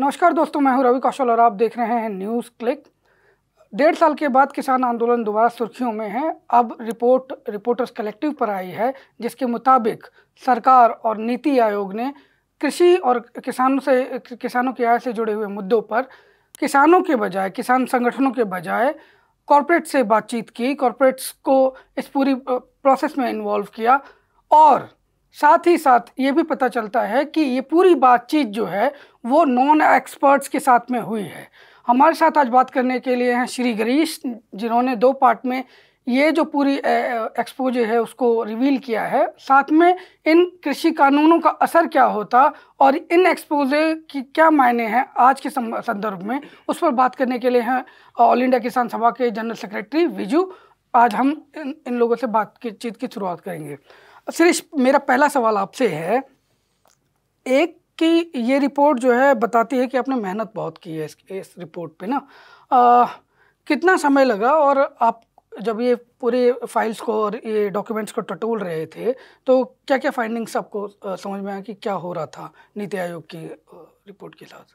नमस्कार दोस्तों मैं हूं रवि कौशल और आप देख रहे हैं न्यूज़ क्लिक डेढ़ साल के बाद किसान आंदोलन दोबारा सुर्खियों में है अब रिपोर्ट रिपोर्टर्स कलेक्टिव पर आई है जिसके मुताबिक सरकार और नीति आयोग ने कृषि और किसानों से किसानों की आय से जुड़े हुए मुद्दों पर किसानों के बजाय किसान संगठनों के बजाय कॉरपोरेट से बातचीत की कॉरपोरेट्स को इस पूरी प्रोसेस में इन्वॉल्व किया और साथ ही साथ ये भी पता चलता है कि ये पूरी बातचीत जो है वो नॉन एक्सपर्ट्स के साथ में हुई है हमारे साथ आज बात करने के लिए हैं श्री गरीश जिन्होंने दो पार्ट में ये जो पूरी एक्सपोजर है उसको रिवील किया है साथ में इन कृषि कानूनों का असर क्या होता और इन एक्सपोजर की क्या मायने हैं आज के संदर्भ में उस पर बात करने के लिए हैं ऑल इंडिया किसान सभा के जनरल सेक्रेटरी विजू आज हम इन, इन लोगों से बातचीत की शुरुआत करेंगे सुरेश मेरा पहला सवाल आपसे है एक कि ये रिपोर्ट जो है बताती है कि आपने मेहनत बहुत की है इस, इस रिपोर्ट पे ना आ, कितना समय लगा और आप जब ये पूरे फाइल्स को और ये डॉक्यूमेंट्स को टटोल रहे थे तो क्या क्या फाइंडिंग्स आपको समझ में आया कि क्या हो रहा था नीति आयोग की रिपोर्ट के साथ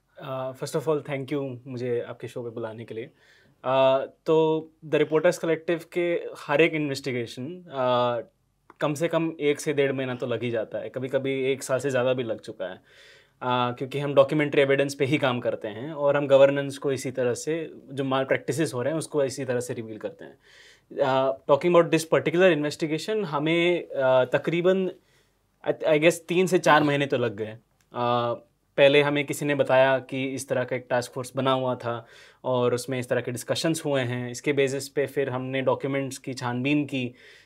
first of all thank you मुझे आपके शो पे बुलाने के लिए तो द रिपोर्टर्स कलेक्टिव के हर एक इन्वेस्टिगेशन कम से कम एक से डेढ़ महीना तो लग ही जाता है कभी कभी एक साल से ज़्यादा भी लग चुका है आ, क्योंकि हम डॉक्यूमेंट्री एविडेंस पे ही काम करते हैं और हम गवर्नेंस को इसी तरह से जो माल प्रैक्टिस हो रहे हैं उसको इसी तरह से रिवील करते हैं talking about this particular investigation हमें uh, तकरीबन आई गेस तीन से चार महीने तो लग गए पहले हमें किसी ने बताया कि इस तरह का एक टास्क फोर्स बना हुआ था और उसमें इस तरह के डिस्कशंस हुए हैं इसके बेसिस पे फिर हमने डॉक्यूमेंट्स की छानबीन की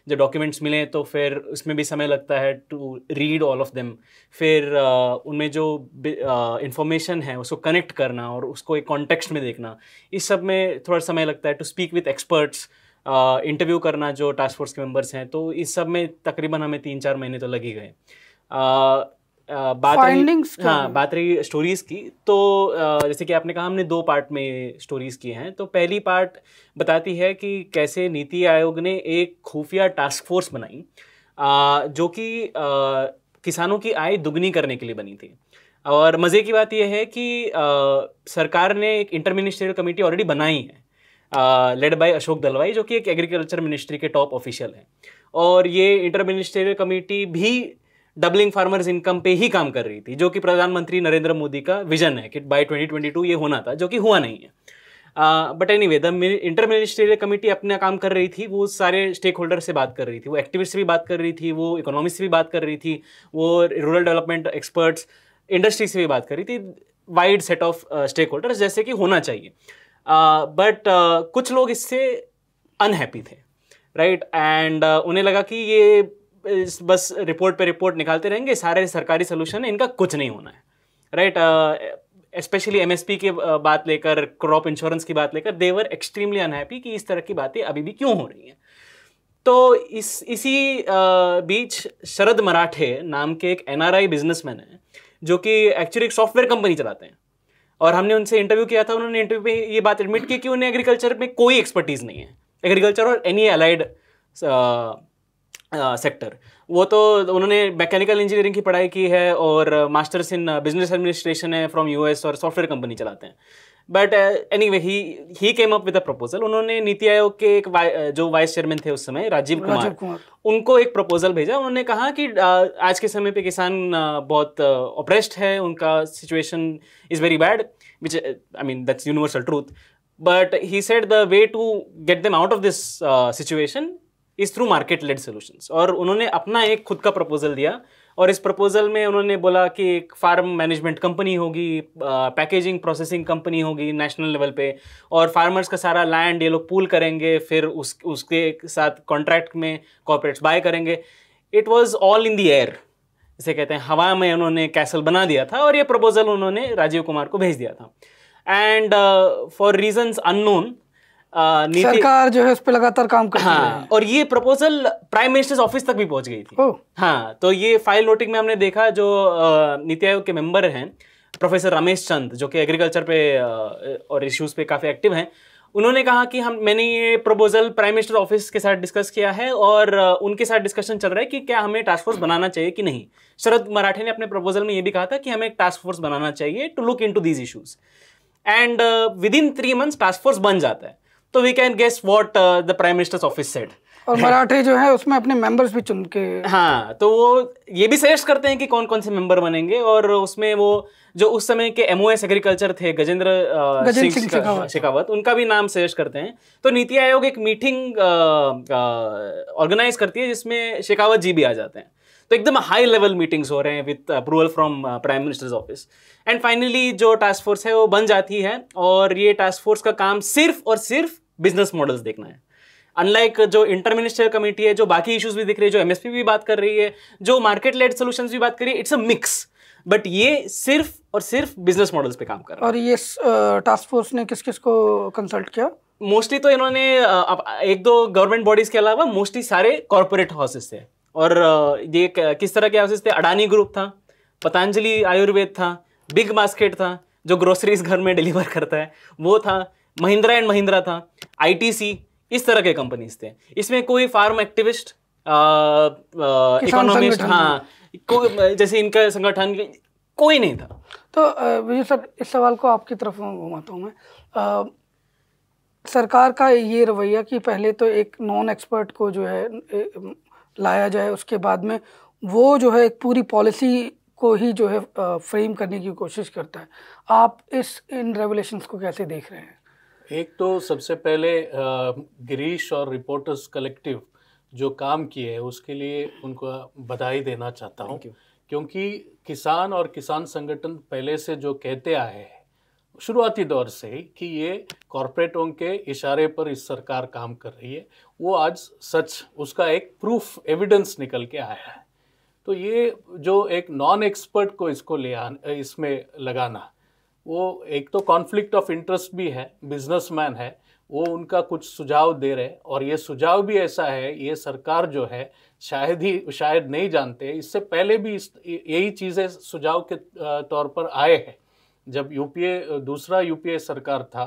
जब डॉक्यूमेंट्स मिले तो फिर उसमें भी समय लगता है to read all of them फिर उनमें जो इंफॉर्मेशन है उसको कनेक्ट करना और उसको एक कॉन्टेक्स्ट में देखना इस सब में थोड़ा समय लगता है to speak with experts interview करना जो टास्क फोर्स के मेम्बर्स हैं तो इस सब में तकरीबन हमें तीन चार महीने तो लग ही गए बात रही हाँ बात रही स्टोरीज़ की तो जैसे कि आपने कहा हमने दो पार्ट में स्टोरीज़ की हैं तो पहली पार्ट बताती है कि कैसे नीति आयोग ने एक खुफिया टास्क फोर्स बनाई जो कि किसानों की आय दुगनी करने के लिए बनी थी और मज़े की बात यह है कि आ, सरकार ने एक इंटर मिनिस्ट्रियल कमेटी ऑलरेडी बनाई है लेड बाय अशोक दलवाई जो कि एक एग्रीकल्चर मिनिस्ट्री के टॉप ऑफिशियल हैं और ये इंटर मिनिस्ट्रियल कमेटी भी डबलिंग फार्मर्स इनकम पे ही काम कर रही थी जो कि प्रधानमंत्री नरेंद्र मोदी का विजन है कि बाय 2022 ये होना था जो कि हुआ नहीं है but anyway the inter ministerial committee अपना काम कर रही थी वो सारे स्टेक होल्डर से बात कर रही थी वो एक्टिविस्ट से भी बात कर रही थी वो इकोनॉमिस्ट से भी बात कर रही थी वो रूरल डेवलपमेंट एक्सपर्ट्स इंडस्ट्री से भी बात कर रही थी wide set of stakeholders जैसे कि होना चाहिए बट uh, uh, कुछ लोग इससे अनहैप्पी थे राइट right? एंड uh, उन्हें लगा कि ये बस रिपोर्ट पे रिपोर्ट निकालते रहेंगे सारे सरकारी सोल्यूशन है इनका कुछ नहीं होना है right specially M S P के बात लेकर क्रॉप इंश्योरेंस की बात लेकर देवर एक्सट्रीमली अनहैप्पी कि इस तरह की बातें अभी भी क्यों हो रही हैं तो इस इसी बीच शरद मराठे नाम के एक एन आर आई बिजनेसमैन है जो कि एक्चुअली एक सॉफ्टवेयर कंपनी चलाते हैं और हमने उनसे इंटरव्यू किया था उन्होंने इंटरव्यू में ये बात एडमिट की कि उन्हें एग्रीकल्चर में कोई एक्सपर्टीज़ नहीं है एग्रीकल्चर और एनी अलाइड सेक्टर वो तो उन्होंने मैकेनिकल इंजीनियरिंग की पढ़ाई की है और मास्टर्स इन बिजनेस एडमिनिस्ट्रेशन है फ्रॉम यूएस और सॉफ्टवेयर कंपनी चलाते हैं but anyway he he came up with a proposal उन्होंने नीति आयोग के एक वाई, जो वाइस चेयरमैन थे उस समय राजीव कुमार, उनको एक प्रपोजल भेजा उन्होंने कहा कि आज के समय पे किसान बहुत ऑप्रेस्ड है उनका situation is very bad which I mean that's universal truth but he said the way to get them out of this situation is through market led solution और उन्होंने अपना एक खुद का प्रपोजल दिया और इस प्रपोजल में उन्होंने बोला कि एक फार्म मैनेजमेंट कंपनी होगी पैकेजिंग प्रोसेसिंग कंपनी होगी नेशनल लेवल पे और फार्मर्स का सारा लैंड ये लोग पूल करेंगे फिर उस उसके साथ कॉन्ट्रैक्ट में कॉपरेट्स बाय करेंगे it was all in the air इसे कहते हैं हवा में उन्होंने कैसल बना दिया था और ये प्रपोजल उन्होंने राजीव कुमार को भेज दिया था एंड फॉर रीजन्स अननोन नीति सरकार जो है उस पर लगातार काम कर हाँ, है। और ये प्रपोजल प्राइम मिनिस्टर्स ऑफिस तक भी पहुंच गई थी हाँ तो ये फाइल नोटिंग में हमने देखा जो नीति आयोग के मेंबर हैं प्रोफेसर रमेश चंद जो कि एग्रीकल्चर पे और इश्यूज पे काफ़ी एक्टिव हैं उन्होंने कहा कि हम मैंने ये प्रपोजल प्राइम मिनिस्टर ऑफिस के साथ डिस्कस किया है और उनके साथ डिस्कशन चल रहा है कि क्या हमें टास्क फोर्स बनाना चाहिए कि नहीं शरद मराठे ने अपने प्रपोजल में ये भी कहा था कि हमें एक टास्क फोर्स बनाना चाहिए to look into these issues and within three months task force बन जाता है तो we can guess what the prime minister's office set और मराठे जो है उसमें अपने मेंबर्स भी चुन के हाँ तो वो ये भी सजेस्ट करते हैं कि कौन कौन से मेंबर बनेंगे और उसमें वो जो उस समय के एम एग्रीकल्चर थे गजेंद्र शेखावत शेखावत उनका भी नाम सजेस्ट करते हैं तो नीति आयोग एक मीटिंग ऑर्गेनाइज uh, uh, करती है जिसमें शेखावत जी भी आ जाते हैं तो एकदम हाई लेवल मीटिंग्स हो रहे हैं with approval from prime minister's office and finally जो टास्क फोर्स है वो बन जाती है और ये टास्क फोर्स का काम सिर्फ और सिर्फ बिजनेस मॉडल्स देखना है अनलाइक जो इंटर मिनिस्टर कमेटी है जो बाकी इश्यूज भी दिख रही है जो एमएसपी भी बात कर रही है जो मार्केट लेड सोल्यूशन भी बात कर रही है इट्स अ मिक्स बट ये सिर्फ और सिर्फ बिजनेस मॉडल्स पे काम कर रहा है और ये टास्क फोर्स ने किस किस को कंसल्ट किया मोस्टली तो इन्होंने एक दो गवर्नमेंट बॉडीज के अलावा मोस्टली सारे कॉरपोरेट हाउसेस थे और ये किस तरह के हाउसेस थे अडानी ग्रुप था पतंजलि आयुर्वेद था बिग बास्केट था जो ग्रोसरीज घर में डिलीवर करता है वो था महिंद्रा एंड महिंद्रा था आईटीसी इस तरह के कंपनीज थे इसमें कोई फार्म एक्टिविस्ट इकोनॉमिस्ट हाँ को, जैसे इनका संगठन कोई नहीं था तो विजय सर इस सवाल को आपकी तरफ घुमाता हूँ मैं सरकार का ये रवैया कि पहले तो एक नॉन एक्सपर्ट को जो है लाया जाए उसके बाद में वो जो है एक पूरी पॉलिसी को ही जो है फ्रेम करने की कोशिश करता है आप इस इन रेवलेशंस को कैसे देख रहे हैं एक तो सबसे पहले गिरीश और रिपोर्टर्स कलेक्टिव जो काम किए हैं उसके लिए उनको बधाई देना चाहता हूँ क्योंकि किसान और किसान संगठन पहले से जो कहते आए हैं शुरुआती दौर से ही कि ये कॉरपोरेटों के इशारे पर इस सरकार काम कर रही है वो आज सच उसका एक प्रूफ एविडेंस निकल के आया है तो ये जो एक नॉन एक्सपर्ट को इसको ले आ, इसमें लगाना वो एक तो कॉन्फ्लिक्ट ऑफ इंटरेस्ट भी है बिजनेसमैन है वो उनका कुछ सुझाव दे रहे और ये सुझाव भी ऐसा है ये सरकार जो है शायद ही शायद नहीं जानते इससे पहले भी इस यही चीज़ें सुझाव के तौर पर आए हैं जब यूपीए दूसरा यूपीए सरकार था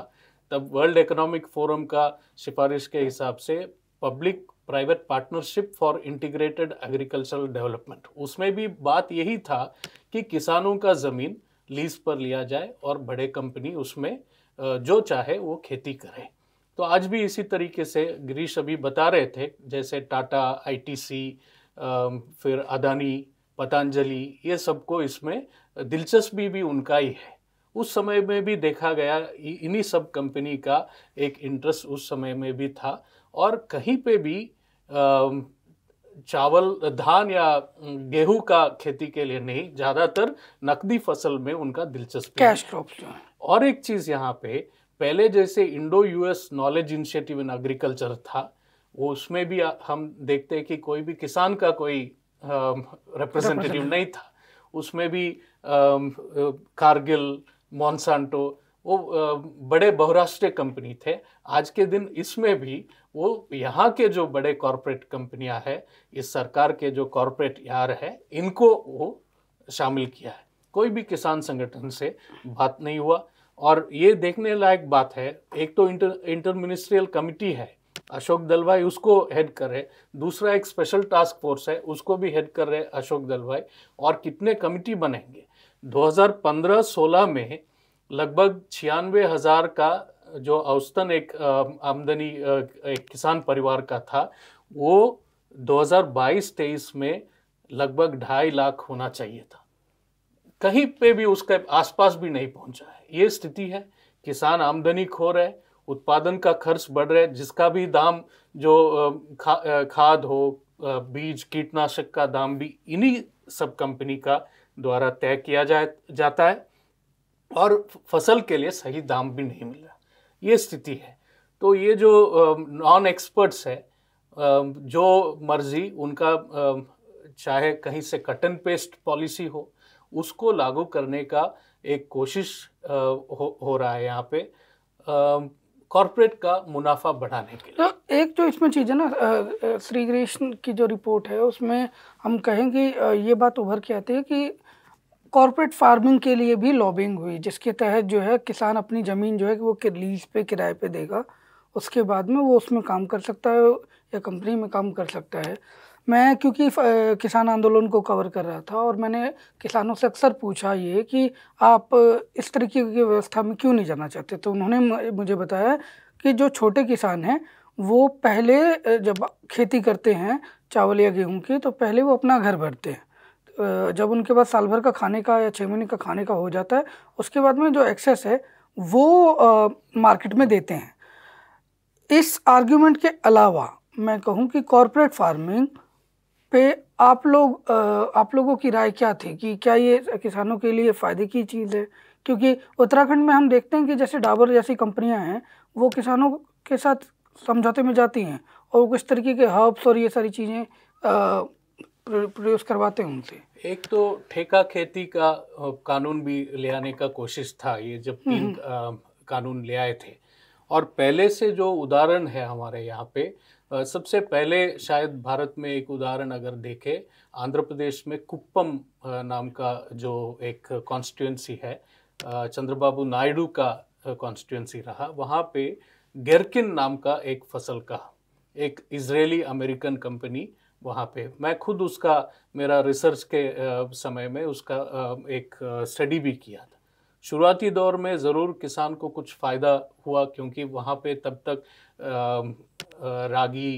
तब वर्ल्ड इकोनॉमिक फोरम का सिफारिश के हिसाब से public private partnership for integrated agricultural development उसमें भी बात यही था कि किसानों का ज़मीन लीज पर लिया जाए और बड़े कंपनी उसमें जो चाहे वो खेती करे तो आज भी इसी तरीके से गिरीश अभी बता रहे थे जैसे टाटा आईटीसी फिर अदानी पतंजलि ये सबको इसमें दिलचस्पी भी उनका ही है उस समय में भी देखा गया इन्हीं सब कंपनी का एक इंटरेस्ट उस समय में भी था और कहीं पे भी चावल धान या गेहूं का खेती के लिए नहीं ज़्यादातर नकदी फसल में उनका दिलचस्पी कैश क्रॉप जो है और एक चीज़ यहाँ पे पहले जैसे Indo US knowledge initiative in agriculture था वो उसमें भी हम देखते हैं कि कोई भी किसान का कोई रिप्रेजेंटेटिव नहीं था उसमें भी कारगिल मॉन्सांटो वो बड़े बहुराष्ट्रीय कंपनी थे आज के दिन इसमें भी वो यहाँ के जो बड़े कॉरपोरेट कंपनियाँ हैं इस सरकार के जो कॉरपोरेट यार है इनको वो शामिल किया है कोई भी किसान संगठन से बात नहीं हुआ और ये देखने लायक बात है एक तो इंटर इंटर मिनिस्ट्रियल कमिटी है अशोक दलवाई उसको हेड कर रहे दूसरा एक स्पेशल टास्क फोर्स है उसको भी हेड कर रहे अशोक दलवाई और कितने कमिटी बनेंगे 2015-16 में लगभग छियानवे हज़ार का जो औसतन एक आमदनी एक किसान परिवार का था वो 2022-23 में लगभग ढाई लाख होना चाहिए था कहीं पे भी उसके आसपास भी नहीं पहुंचा है ये स्थिति है किसान आमदनी खो रहे उत्पादन का खर्च बढ़ रहा है जिसका भी दाम जो खा, खाद हो बीज कीटनाशक का दाम भी इन्हीं सब कंपनी का द्वारा तय किया जाए जाता है और फसल के लिए सही दाम भी नहीं मिल रहा ये स्थिति है तो ये जो नॉन एक्सपर्ट्स है जो मर्जी उनका चाहे कहीं से कट एंड पेस्ट पॉलिसी हो उसको लागू करने का एक कोशिश हो, हो रहा है यहाँ पे कॉरपोरेट का मुनाफा बढ़ाने के लिए तो एक जो इसमें चीज़ है ना श्री कृष्ण की जो रिपोर्ट है उसमें हम कहेंगे ये बात उभर के आती है कि कॉरपोरेट फार्मिंग के लिए भी लॉबिंग हुई जिसके तहत जो है किसान अपनी ज़मीन जो है वो लीज पे किराए पे देगा उसके बाद में वो उसमें काम कर सकता है या कंपनी में काम कर सकता है मैं क्योंकि किसान आंदोलन को कवर कर रहा था और मैंने किसानों से अक्सर पूछा ये कि आप इस तरीके की व्यवस्था में क्यों नहीं जाना चाहते तो उन्होंने मुझे बताया कि जो छोटे किसान हैं वो पहले जब खेती करते हैं चावल या गेहूं की तो पहले वो अपना घर भरते हैं जब उनके पास साल भर का खाने का या छः महीने का खाने का हो जाता है उसके बाद में जो एक्सेस है वो आ, मार्केट में देते हैं इस आर्ग्यूमेंट के अलावा मैं कहूँ कि कॉरपोरेट फार्मिंग पे आप लोग आप लोगों की राय क्या थी कि क्या ये किसानों के लिए फ़ायदे की चीज़ है क्योंकि उत्तराखंड में हम देखते हैं कि जैसे डाबर जैसी कंपनियां हैं वो किसानों के साथ समझौते में जाती हैं और वो किस तरीके के हर्ब्स और ये सारी चीज़ें प्रोड्यूस करवाते हैं उनसे एक तो ठेका खेती का कानून भी ले आने का कोशिश था ये जब हम्म, तीन हम्म। कानून ले आए थे और पहले से जो उदाहरण है हमारे यहाँ पे सबसे पहले शायद भारत में एक उदाहरण अगर देखें आंध्र प्रदेश में कुप्पम नाम का जो एक कॉन्स्टिट्युएंसी है चंद्रबाबू नायडू का कॉन्स्टिट्युएंसी रहा वहाँ पे गेरकिन नाम का एक फसल का एक इसराइली अमेरिकन कंपनी वहाँ पे मैं खुद उसका मेरा रिसर्च के समय में उसका एक स्टडी भी किया था शुरुआती दौर में ज़रूर किसान को कुछ फ़ायदा हुआ क्योंकि वहाँ पे तब तक रागी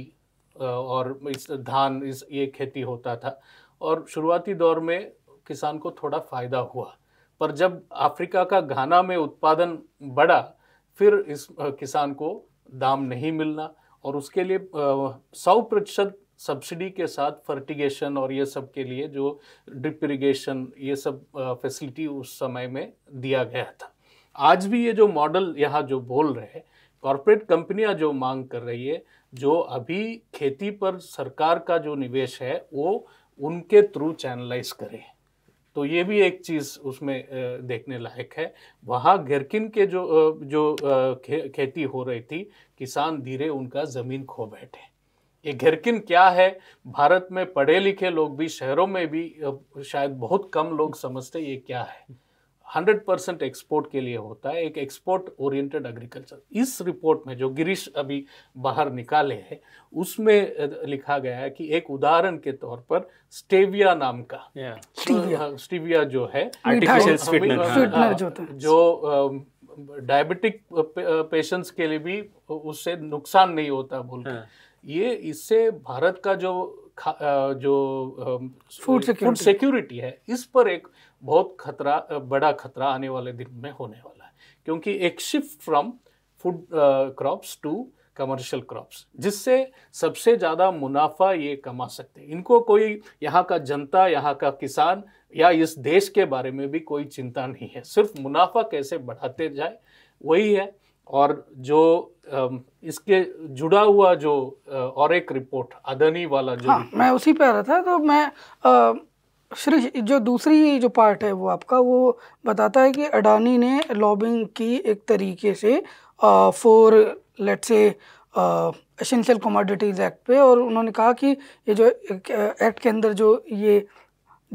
और इस धान इस ये खेती होता था और शुरुआती दौर में किसान को थोड़ा फ़ायदा हुआ पर जब अफ्रीका का घाना में उत्पादन बढ़ा फिर इस किसान को दाम नहीं मिलना और उसके लिए सौ प्रतिशत सब्सिडी के साथ फर्टिगेशन और ये सब के लिए जो ड्रिप इरीगेशन ये सब फैसिलिटी उस समय में दिया गया था आज भी ये जो मॉडल यहाँ जो बोल रहे हैं कॉरपोरेट कंपनियाँ जो मांग कर रही है जो अभी खेती पर सरकार का जो निवेश है वो उनके थ्रू चैनलाइज करें तो ये भी एक चीज़ उसमें देखने लायक है वहाँ घेरकिन के जो जो खेती हो रही थी किसान धीरे उनका ज़मीन खो बैठे ये घिरकिन क्या है भारत में पढ़े लिखे लोग भी शहरों में भी शायद बहुत कम लोग समझते ये क्या है हंड्रेड परसेंट एक्सपोर्ट के लिए होता है एक एक्सपोर्ट ओरिएंटेड एग्रीकल्चर इस रिपोर्ट में जो गिरीश अभी बाहर निकाले हैं उसमें लिखा गया है कि एक उदाहरण के तौर पर स्टेविया नाम का yeah. स्टेविया, जो है आर्टिफिशियल हाँ, जो डायबिटिक पेशेंट्स के लिए भी उससे नुकसान नहीं होता बोल yeah. ये इससे भारत का जो जो फूड फूड सिक्योरिटी है इस पर एक बहुत खतरा बड़ा खतरा आने वाले दिन में होने वाला है क्योंकि एक shift from food crops to commercial crops जिससे सबसे ज़्यादा मुनाफा ये कमा सकते हैं इनको कोई यहाँ का जनता यहाँ का किसान या इस देश के बारे में भी कोई चिंता नहीं है सिर्फ मुनाफा कैसे बढ़ाते जाए वही है और जो इसके जुड़ा हुआ जो और एक रिपोर्ट अदनी वाला जो हाँ, मैं उसी पे आ रहा था तो मैं श्री जो दूसरी जो पार्ट है वो आपका वो बताता है कि अडानी ने लॉबिंग की एक तरीके से फोर लेट से एसेंशियल कमोडिटीज़ एक्ट पे और उन्होंने कहा कि ये जो एक्ट के अंदर जो ये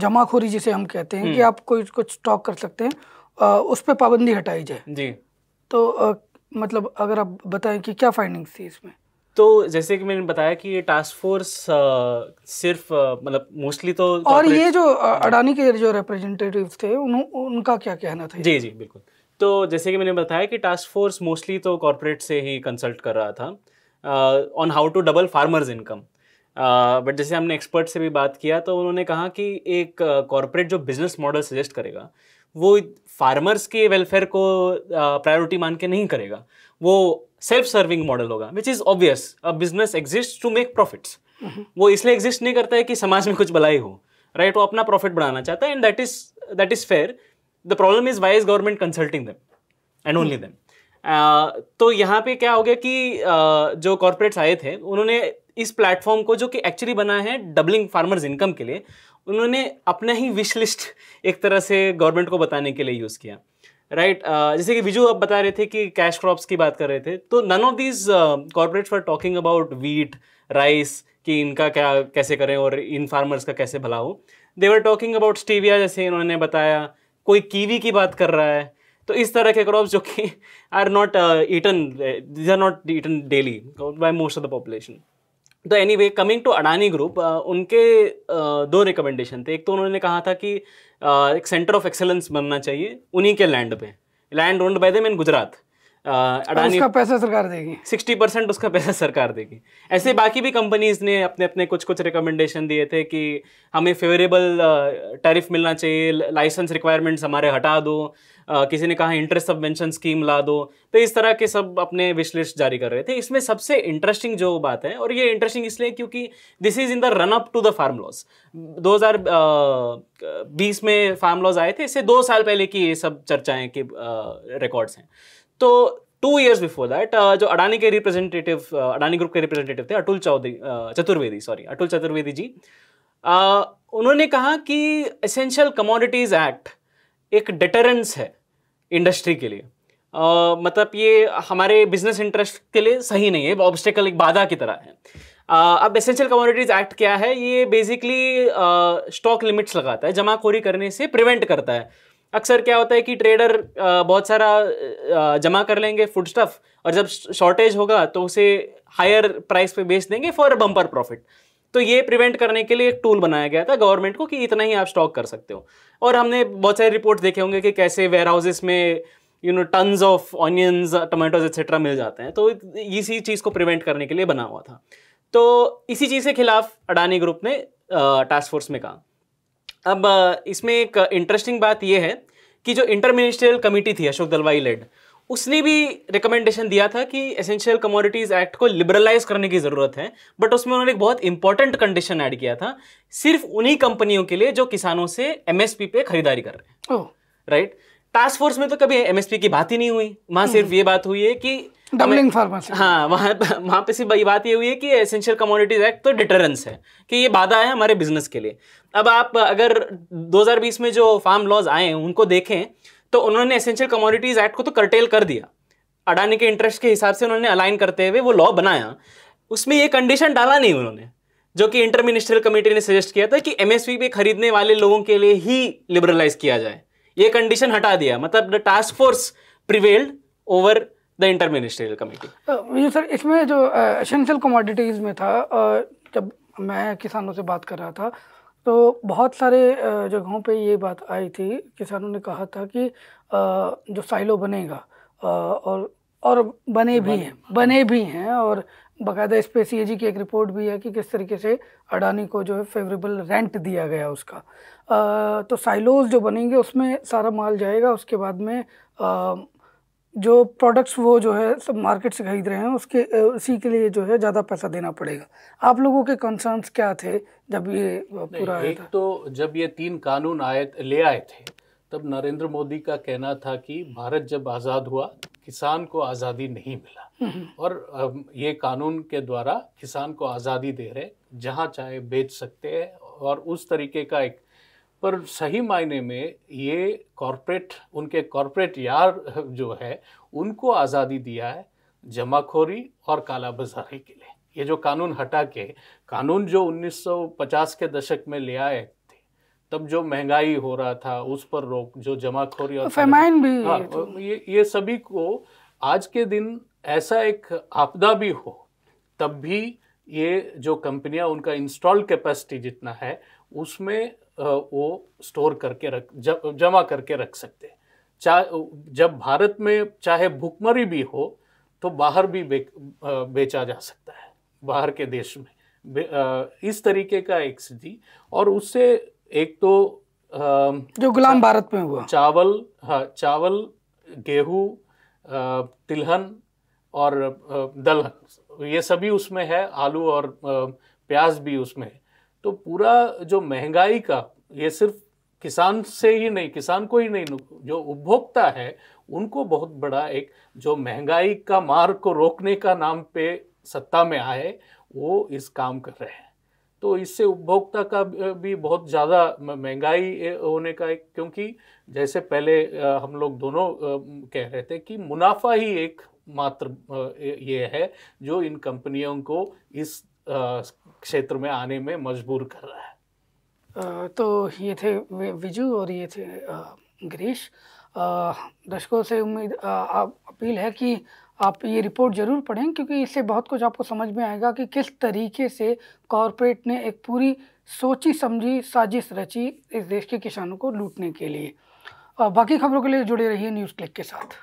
जमाखोरी जिसे हम कहते हैं कि हम्म। आप कोई कुछ स्टॉक कर सकते हैं आ, उस पर पाबंदी हटाई जाए जी तो मतलब अगर आप बताएं कि क्या फाइंडिंग्स थी इसमें तो जैसे कि मैंने बताया कि ये टास्क फोर्स सिर्फ मतलब मोस्टली तो और ये जो अडानी के जो रिप्रेजेंटेटिव थे उन, उनका क्या कहना था जी जी बिल्कुल तो जैसे कि मैंने बताया कि टास्क फोर्स मोस्टली तो कॉरपोरेट से ही कंसल्ट कर रहा था on how to double farmers income but जैसे हमने एक्सपर्ट से भी बात किया तो उन्होंने कहा कि एक कॉरपोरेट जो बिजनेस मॉडल सजेस्ट करेगा वो फार्मर्स के वेलफेयर को प्रायोरिटी मान के नहीं करेगा वो सेल्फ सर्विंग मॉडल होगा which is obvious a business exist to make profits वो इसलिए एग्जिस्ट नहीं करता है कि समाज में कुछ भलाई हो राइट right? वो अपना प्रॉफिट बढ़ाना चाहता है and that is that is fair the problem is why is government consulting them and only them तो यहाँ पे क्या हो गया कि uh, जो कॉरपोरेट्स आए थे उन्होंने इस प्लेटफॉर्म को जो कि एक्चुअली बना है डबलिंग फार्मर्स इनकम के लिए उन्होंने अपना ही विश लिस्ट एक तरह से गवर्नमेंट को बताने के लिए यूज़ किया राइट right? uh, जैसे कि विजू आप बता रहे थे कि कैश क्रॉप्स की बात कर रहे थे तो none of these corporates for talking about wheat rice कि इनका क्या कैसे करें और इन फार्मर्स का कैसे भला हो देवर टॉकिंग अबाउट स्टीविया जैसे इन्होंने बताया कोई कीवी की बात कर रहा है तो इस तरह के क्रॉप्स जो कि are not eaten these are not eaten daily by most of the population तो anyway coming to Adani group उनके uh, दो रिकमेंडेशन थे एक तो उन्होंने कहा था कि uh, एक सेंटर ऑफ एक्सेलेंस बनना चाहिए उन्हीं के लैंड पे लैंड ओन्ड बाय दिन गुजरात अडानी उसका पैसा सरकार देगी सिक्सटी परसेंट उसका पैसा सरकार देगी ऐसे बाकी भी कंपनीज ने अपने अपने कुछ कुछ रिकमेंडेशन दिए थे कि हमें फेवरेबल टैरिफ uh, मिलना चाहिए लाइसेंस रिक्वायरमेंट्स हमारे हटा दो आ, किसी ने कहा इंटरेस्ट सबवेंशन स्कीम ला दो तो इस तरह के सब अपने विशलिस्ट जारी कर रहे थे इसमें सबसे इंटरेस्टिंग जो बात है और ये इंटरेस्टिंग इसलिए क्योंकि this is in the run up to the farm laws बीस में फार्म लॉस आए थे इससे दो साल पहले की ये सब चर्चाएं के रिकॉर्ड्स हैं तो टू ईयर्स बिफोर दैट जो अडानी के रिप्रेजेंटेटिव अडानी ग्रुप के रिप्रेजेंटेटिव थे अटुल चौधरी चतुर्वेदी सॉरी अटुल चतुर्वेदी जी उन्होंने कहा कि एसेंशियल कमोडिटीज एक्ट एक डिटरेंस है इंडस्ट्री के लिए आ, मतलब ये हमारे बिजनेस इंटरेस्ट के लिए सही नहीं है ऑब्स्टेकल एक बाधा की तरह है आ, अब एसेंशियल कम्योनिटीज एक्ट क्या है ये बेसिकली स्टॉक लिमिट्स लगाता है जमाखोरी करने से प्रिवेंट करता है अक्सर क्या होता है कि ट्रेडर बहुत सारा जमा कर लेंगे फूड स्टफ और जब शॉर्टेज होगा तो उसे हायर प्राइस पे बेच देंगे फॉर बम्पर प्रॉफिट तो ये प्रिवेंट करने के लिए एक टूल बनाया गया था गवर्नमेंट को कि इतना ही आप स्टॉक कर सकते हो और हमने बहुत सारे रिपोर्ट देखे होंगे कि कैसे वेयर हाउसेस में you know tons of onions tomatoes etcetera मिल जाते हैं तो इसी चीज़ को प्रिवेंट करने के लिए बना हुआ था तो इसी चीज़ के खिलाफ अडानी ग्रुप ने टास्क फोर्स में कहा अब इसमें एक इंटरेस्टिंग बात यह है कि जो इंटर मिनिस्ट्रियल कमेटी थी अशोक दलवाई लेड उसने भी रिकमेंडेशन दिया था कि एसेंशियल कमोडिटीज़ एक्ट को लिबरलाइज करने की ज़रूरत है बट उसमें उन्होंने एक बहुत इंपॉर्टेंट कंडीशन ऐड किया था सिर्फ उन्हीं कंपनियों के लिए जो किसानों से एमएसपी पे खरीदारी कर रहे हैं राइट टास्क फोर्स में तो कभी एमएसपी की बात ही नहीं हुई वहां हम्म। सिर्फ ये बात हुई है कि डबलिंग फार्मर्स हाँ वहाँ वहाँ पे सिर्फ बात ये हुई है कि एसेंशियल कमोडिटीज एक्ट तो डिटरेंस है कि ये बाधा है हमारे बिजनेस के लिए अब आप अगर 2020 में जो फार्म लॉज आए हैं उनको देखें तो उन्होंने एसेंशियल कमोडिटीज एक्ट को तो कर्टेल कर दिया अडानी के इंटरेस्ट के हिसाब से उन्होंने अलाइन करते हुए वो लॉ बनाया उसमें ये कंडीशन डाला नहीं उन्होंने जो कि इंटर मिनिस्ट्रियल कमेटी ने सजेस्ट किया था कि एमएसपी पे खरीदने वाले लोगों के लिए ही लिबरलाइज किया जाए ये कंडीशन हटा दिया मतलब the task force prevailed over the inter ministerial committee sir इसमें जो एसेंशियल कमोडिटीज में था जब मैं किसानों से बात कर रहा था तो बहुत सारे जगहों पे ये बात आई थी किसानों ने कहा था कि जो साइलो बनेगा और और बने भी हैं बने भी हैं और बाकायदा इस पे सी की एक रिपोर्ट भी है कि किस तरीके से अडानी को जो है फेवरेबल रेंट दिया गया उसका तो साइलोज जो बनेंगे उसमें सारा माल जाएगा उसके बाद में जो प्रोडक्ट्स वो जो है सब मार्केट से खरीद रहे हैं उसके उसी के लिए जो है ज़्यादा पैसा देना पड़ेगा आप लोगों के कंसर्न्स क्या थे जब ये पूरा एक था? तो जब ये तीन कानून आए ले आए थे तब नरेंद्र मोदी का कहना था कि भारत जब आज़ाद हुआ किसान को आज़ादी नहीं मिला और ये कानून के द्वारा किसान को आज़ादी दे रहे जहाँ चाहे बेच सकते हैं और उस तरीके का एक पर सही मायने में ये कॉरपोरेट उनके कॉरपोरेट यार जो है उनको आज़ादी दिया है जमाखोरी और कालाबाजारी के लिए ये जो कानून हटा के कानून जो 1950 के दशक में ले आए थे तब जो महंगाई हो रहा था उस पर रोक जो जमाखोरी और तो भी हाँ, तो ये ये सभी को आज के दिन ऐसा एक आपदा भी हो तब भी ये जो कंपनियां उनका इंस्टॉल कैपेसिटी जितना है उसमें वो स्टोर करके रख जमा करके रख सकते हैं जब भारत में चाहे भूखमरी भी हो तो बाहर भी बे, बेचा जा सकता है बाहर के देश में इस तरीके का एक स्थिति और उससे एक तो जो गुलाम भारत में हुआ चावल हाँ चावल गेहूँ तिलहन और दलहन ये सभी उसमें है आलू और प्याज भी उसमें है तो पूरा जो महंगाई का ये सिर्फ किसान से ही नहीं किसान को ही नहीं जो उपभोक्ता है उनको बहुत बड़ा एक जो महंगाई का मार्ग को रोकने का नाम पे सत्ता में आए वो इस काम कर रहे हैं तो इससे उपभोक्ता का भी बहुत ज़्यादा महंगाई होने का एक क्योंकि जैसे पहले हम लोग दोनों कह रहे थे कि मुनाफा ही एक मात्र ये है जो इन कंपनियों को इस क्षेत्र में आने में मजबूर कर रहा है तो ये थे विजू और ये थे गिरीश दर्शकों से उम्मीद अपील है कि आप ये रिपोर्ट ज़रूर पढ़ें क्योंकि इससे बहुत कुछ आपको समझ में आएगा कि किस तरीके से कॉरपोरेट ने एक पूरी सोची समझी साजिश रची इस देश के किसानों को लूटने के लिए बाकी खबरों के लिए जुड़े रहिए न्यूज़ क्लिक के साथ